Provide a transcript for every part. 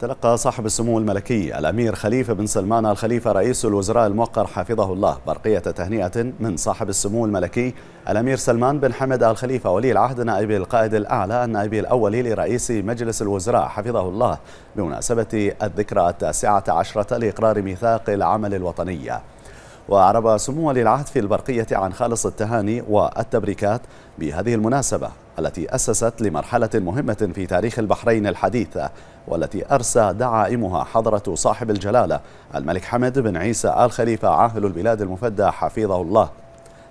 تلقى صاحب السمو الملكي الأمير خليفة بن سلمان الخليفة رئيس الوزراء الموقر حفظه الله برقية تهنئة من صاحب السمو الملكي الأمير سلمان بن حمد الخليفة ولي العهد نائب القائد الأعلى النائب الأول لرئيس مجلس الوزراء حفظه الله بمناسبة الذكرى التاسعة عشرة لإقرار ميثاق العمل الوطنية وأعرب سمو ولي العهد في البرقية عن خالص التهاني والتبريكات بهذه المناسبة التي أسست لمرحلة مهمة في تاريخ البحرين الحديثة والتي أرسى دعائمها حضرة صاحب الجلالة الملك حمد بن عيسى آل خليفة عاهل البلاد المفدى حفظه الله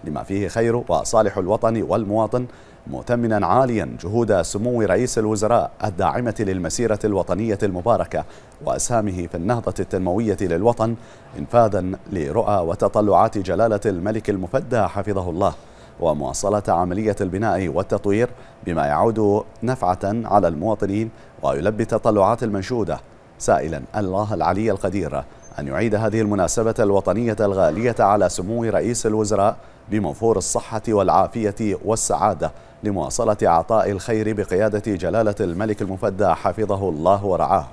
لما فيه خير وصالح الوطن والمواطن مؤتمنا عاليا جهود سمو رئيس الوزراء الداعمة للمسيرة الوطنية المباركة وأسهامه في النهضة التنموية للوطن إنفاذا لرؤى وتطلعات جلالة الملك المفدى حفظه الله ومواصلة عملية البناء والتطوير بما يعود نفعة على المواطنين ويلبي التطلعات المنشودة سائلا الله العلي القدير أن يعيد هذه المناسبة الوطنية الغالية على سمو رئيس الوزراء بمنفور الصحة والعافية والسعادة لمواصلة عطاء الخير بقيادة جلالة الملك المفدى حفظه الله ورعاه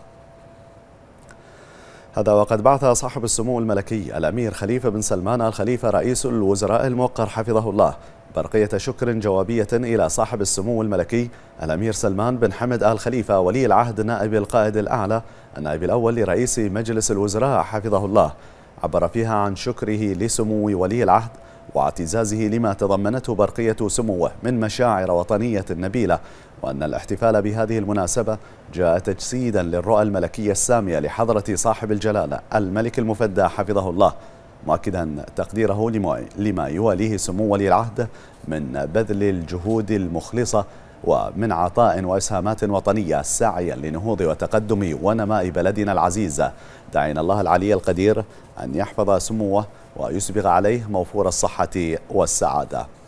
هذا وقد بعث صاحب السمو الملكي الأمير خليفة بن سلمان الخليفة رئيس الوزراء الموقر حفظه الله برقية شكر جوابية إلى صاحب السمو الملكي الأمير سلمان بن حمد آل خليفة ولي العهد نائب القائد الأعلى النائب الأول لرئيس مجلس الوزراء حفظه الله عبر فيها عن شكره لسمو ولي العهد واعتزازه لما تضمنته برقية سموه من مشاعر وطنية نبيلة وأن الاحتفال بهذه المناسبة جاء تجسيدا للرؤى الملكية السامية لحضرة صاحب الجلالة الملك المفدى حفظه الله مؤكدا تقديره لما يواليه سمو ولي العهد من بذل الجهود المخلصة ومن عطاء وإسهامات وطنية سعيا لنهوض وتقدم ونماء بلدنا العزيز دعينا الله العلي القدير أن يحفظ سموه ويسبغ عليه موفور الصحة والسعادة